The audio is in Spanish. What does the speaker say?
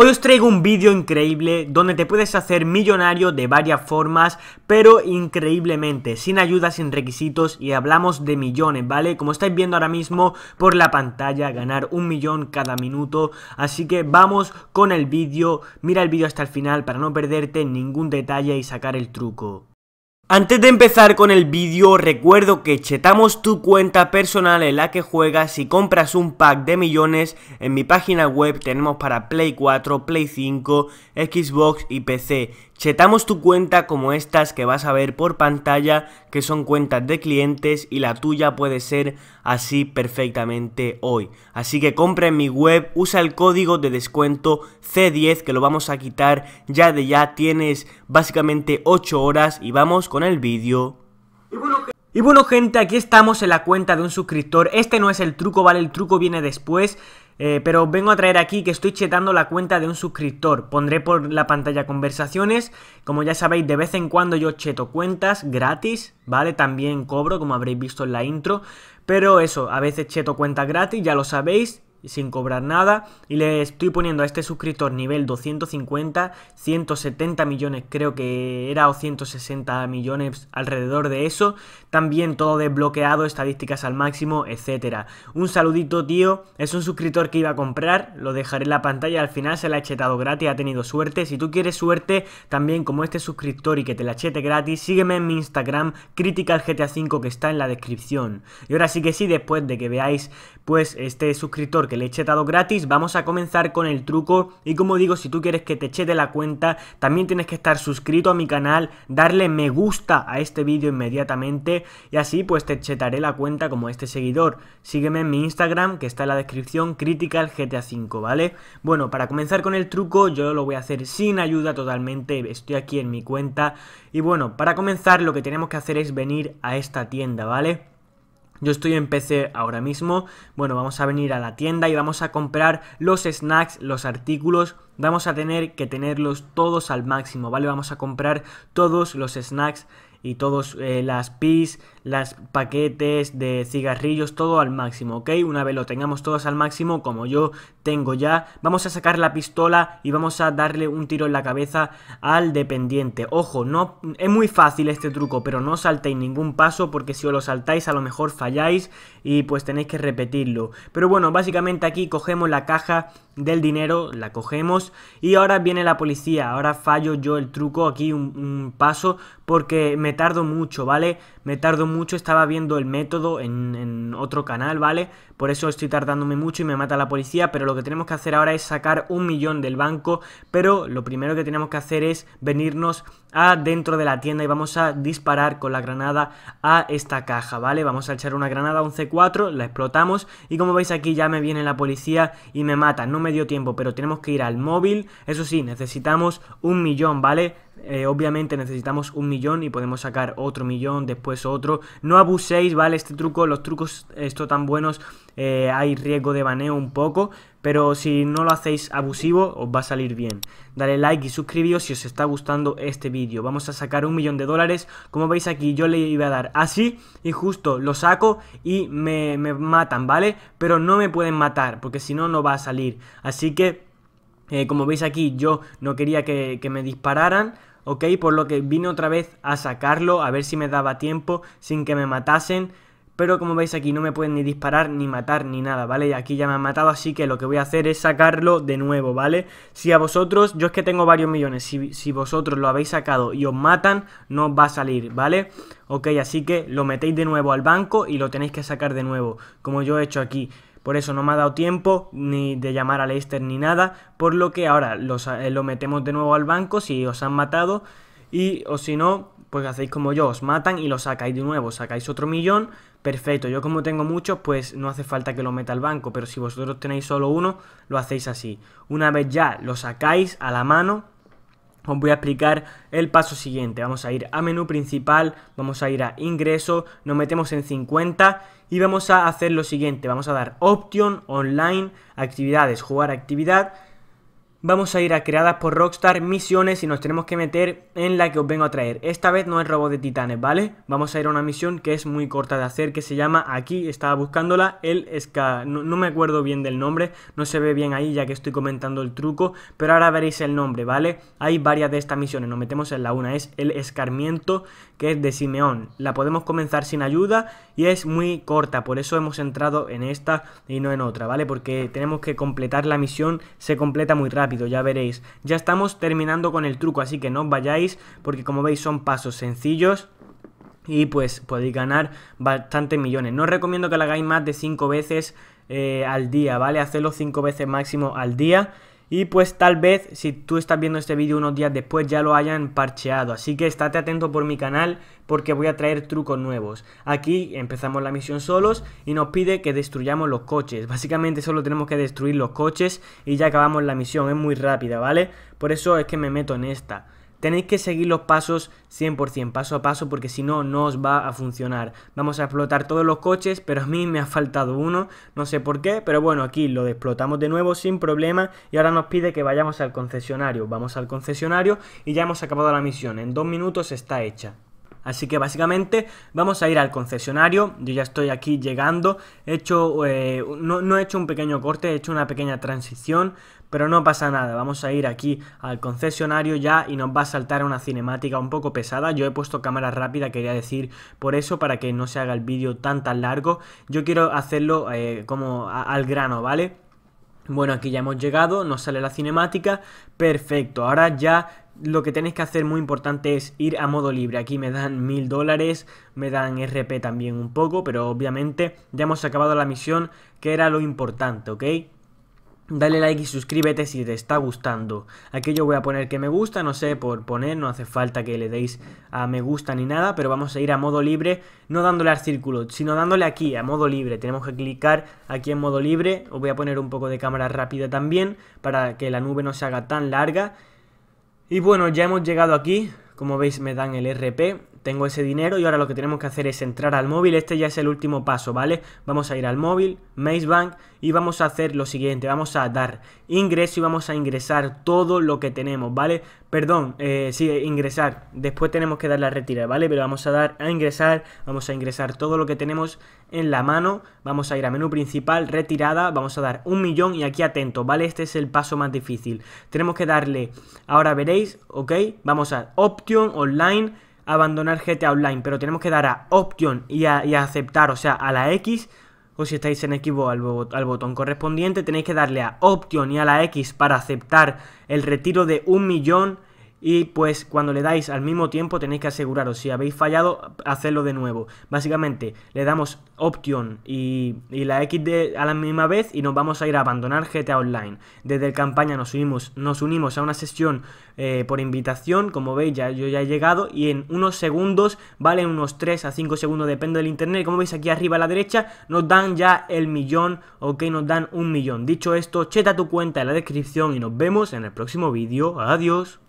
Hoy os traigo un vídeo increíble donde te puedes hacer millonario de varias formas, pero increíblemente, sin ayuda, sin requisitos y hablamos de millones, ¿vale? Como estáis viendo ahora mismo por la pantalla, ganar un millón cada minuto, así que vamos con el vídeo, mira el vídeo hasta el final para no perderte ningún detalle y sacar el truco. Antes de empezar con el vídeo, recuerdo que chetamos tu cuenta personal en la que juegas y compras un pack de millones. En mi página web tenemos para Play 4, Play 5, Xbox y PC. Chetamos tu cuenta como estas que vas a ver por pantalla, que son cuentas de clientes y la tuya puede ser así perfectamente hoy. Así que compra en mi web, usa el código de descuento C10 que lo vamos a quitar ya de ya, tienes básicamente 8 horas y vamos con el vídeo. Y bueno gente, aquí estamos en la cuenta de un suscriptor, este no es el truco, vale, el truco viene después, eh, pero vengo a traer aquí que estoy chetando la cuenta de un suscriptor, pondré por la pantalla conversaciones, como ya sabéis de vez en cuando yo cheto cuentas gratis, vale, también cobro como habréis visto en la intro, pero eso, a veces cheto cuentas gratis, ya lo sabéis, sin cobrar nada y le estoy poniendo a este suscriptor nivel 250 170 millones creo que era o 160 millones alrededor de eso también todo desbloqueado estadísticas al máximo etcétera un saludito tío es un suscriptor que iba a comprar lo dejaré en la pantalla al final se la ha chetado gratis ha tenido suerte si tú quieres suerte también como este suscriptor y que te la chete gratis sígueme en mi instagram crítica GTA 5 que está en la descripción y ahora sí que sí después de que veáis pues este suscriptor que le he chetado gratis, vamos a comenzar con el truco y como digo, si tú quieres que te chete la cuenta, también tienes que estar suscrito a mi canal, darle me gusta a este vídeo inmediatamente y así pues te chetaré la cuenta como este seguidor. Sígueme en mi Instagram que está en la descripción, Critical GTA 5, ¿vale? Bueno, para comenzar con el truco yo lo voy a hacer sin ayuda totalmente, estoy aquí en mi cuenta y bueno, para comenzar lo que tenemos que hacer es venir a esta tienda, ¿vale? Yo estoy en PC ahora mismo. Bueno, vamos a venir a la tienda y vamos a comprar los snacks, los artículos vamos a tener que tenerlos todos al máximo, ¿vale? Vamos a comprar todos los snacks y todos eh, las pis, las paquetes de cigarrillos, todo al máximo, ¿ok? Una vez lo tengamos todos al máximo, como yo tengo ya, vamos a sacar la pistola y vamos a darle un tiro en la cabeza al dependiente. Ojo, no es muy fácil este truco, pero no saltéis ningún paso porque si os lo saltáis a lo mejor falláis y pues tenéis que repetirlo. Pero bueno, básicamente aquí cogemos la caja del dinero, la cogemos y ahora viene la policía. Ahora fallo yo el truco aquí un, paso porque me tardo mucho, ¿vale? Me tardo mucho, estaba viendo el método en, otro canal, ¿vale? Por eso estoy tardándome mucho y me mata la policía, pero lo que tenemos que hacer ahora es sacar un millón del banco, pero lo primero que tenemos que hacer es venirnos a dentro de la tienda y vamos a disparar con la granada a esta caja, ¿vale? Vamos a echar una granada, un C4, la explotamos y como veis aquí ya me viene la policía y me mata, no me dio tiempo, pero tenemos que ir al móvil. Eso sí, necesitamos un millón, ¿vale? Eh, obviamente necesitamos un millón y podemos sacar otro millón, después otro. No abuséis, ¿vale? Este truco, los trucos esto tan buenos, eh, hay riesgo de baneo un poco. Pero si no lo hacéis abusivo, os va a salir bien. Dale like y suscribíos si os está gustando este vídeo. Vamos a sacar un millón de dólares. Como veis aquí, yo le iba a dar así y justo lo saco y me, me matan, ¿vale? Pero no me pueden matar porque si no, no va a salir. Así que... Eh, como veis aquí, yo no quería que, me dispararan, ¿ok? Por lo que vine otra vez a sacarlo, a ver si me daba tiempo sin que me matasen. Pero como veis aquí no me pueden ni disparar, ni matar, ni nada, ¿vale? Aquí ya me han matado, así que lo que voy a hacer es sacarlo de nuevo, ¿vale? Si a vosotros, yo es que tengo varios millones, si, si vosotros lo habéis sacado y os matan, no va a salir, ¿vale? Ok, así que lo metéis de nuevo al banco y lo tenéis que sacar de nuevo, como yo he hecho aquí. Por eso no me ha dado tiempo ni de llamar a Leicester ni nada, por lo que ahora eh, lo metemos de nuevo al banco si os han matado y o si no, pues hacéis como yo, os matan y lo sacáis de nuevo, sacáis otro millón, perfecto, yo como tengo muchos, pues no hace falta que lo meta al banco, pero si vosotros tenéis solo uno, lo hacéis así. Una vez ya lo sacáis a la mano, os voy a explicar el paso siguiente. Vamos a ir a menú principal, vamos a ir a ingreso, nos metemos en 50 y vamos a hacer lo siguiente. Vamos a dar option, online, actividades, jugar actividad. Vamos a ir a creadas por Rockstar, misiones y nos tenemos que meter en la que os vengo a traer. Esta vez no es robo de titanes, ¿vale? Vamos a ir a una misión que es muy corta de hacer, que se llama, aquí estaba buscándola, el esca No, no, me acuerdo bien del nombre, no se ve bien ahí ya que estoy comentando el truco, pero ahora veréis el nombre, ¿vale? Hay varias de estas misiones, nos metemos en la una, es el escarmiento, que es de Simeón. La podemos comenzar sin ayuda y es muy corta, por eso hemos entrado en esta y no en otra, ¿vale? Porque tenemos que completar la misión, se completa muy rápido ya veréis. Ya estamos terminando con el truco, así que no os vayáis porque como veis son pasos sencillos y pues podéis ganar bastantes millones. No os recomiendo que lo hagáis más de 5 veces eh, al día, ¿vale? hacerlo 5 veces máximo al día y pues tal vez si tú estás viendo este vídeo unos días después ya lo hayan parcheado. Así que estate atento por mi canal porque voy a traer trucos nuevos. Aquí empezamos la misión solos y nos pide que destruyamos los coches. Básicamente solo tenemos que destruir los coches y ya acabamos la misión. Es muy rápida, ¿vale? Por eso es que me meto en esta. Tenéis que seguir los pasos 100%, paso a paso, porque si no, no os va a funcionar. Vamos a explotar todos los coches, pero a mí me ha faltado uno, no sé por qué, pero bueno, aquí lo explotamos de nuevo sin problema y ahora nos pide que vayamos al concesionario. Vamos al concesionario y ya hemos acabado la misión, en dos minutos está hecha. Así que básicamente vamos a ir al concesionario, yo ya estoy aquí llegando, hecho, eh, no he hecho un pequeño corte, he hecho una pequeña transición pero no pasa nada, vamos a ir aquí al concesionario ya y nos va a saltar una cinemática un poco pesada. Yo he puesto cámara rápida, quería decir por eso, para que no se haga el vídeo tan tan largo. Yo quiero hacerlo eh, como al grano, ¿vale? Bueno, aquí ya hemos llegado, nos sale la cinemática, perfecto, ahora ya lo que tenéis que hacer muy importante es ir a modo libre. Aquí me dan mil dólares, me dan RP también un poco, pero obviamente ya hemos acabado la misión, que era lo importante, ¿ok? Dale like y suscríbete si te está gustando. Aquí yo voy a poner que me gusta, no sé, por poner, no hace falta que le deis a me gusta ni nada, pero vamos a ir a modo libre, no dándole al círculo, sino dándole aquí, a modo libre. Tenemos que clicar aquí en modo libre, os voy a poner un poco de cámara rápida también, para que la nube no se haga tan larga. Y bueno, ya hemos llegado aquí, como veis me dan el RP, tengo ese dinero y ahora lo que tenemos que hacer es entrar al móvil, este ya es el último paso, ¿vale? Vamos a ir al móvil, Maze Bank y vamos a hacer lo siguiente, vamos a dar ingreso y vamos a ingresar todo lo que tenemos, ¿vale? Perdón, eh, sí, eh, ingresar, después tenemos que dar la retirar, ¿vale? Pero vamos a dar a ingresar, vamos a ingresar todo lo que tenemos en la mano, vamos a ir a menú principal, retirada, vamos a dar un millón y aquí atento, ¿vale? Este es el paso más difícil, tenemos que darle, ahora veréis, ¿ok? Vamos a option, online, abandonar GTA Online, pero tenemos que dar a Option y a, aceptar, o sea, a la X, o si estáis en equipo al, al, botón correspondiente, tenéis que darle a Option y a la X para aceptar el retiro de un millón y pues cuando le dais al mismo tiempo tenéis que aseguraros, si habéis fallado, hacerlo de nuevo. Básicamente le damos Option y, la X a la misma vez y nos vamos a ir a abandonar GTA Online. Desde el campaña nos unimos, nos unimos a una sesión eh, por invitación, como veis ya, yo ya he llegado y en unos segundos, vale unos 3 a 5 segundos, depende del internet, como veis aquí arriba a la derecha, nos dan ya el millón, ok, nos dan un millón. Dicho esto, cheta tu cuenta en la descripción y nos vemos en el próximo vídeo. Adiós.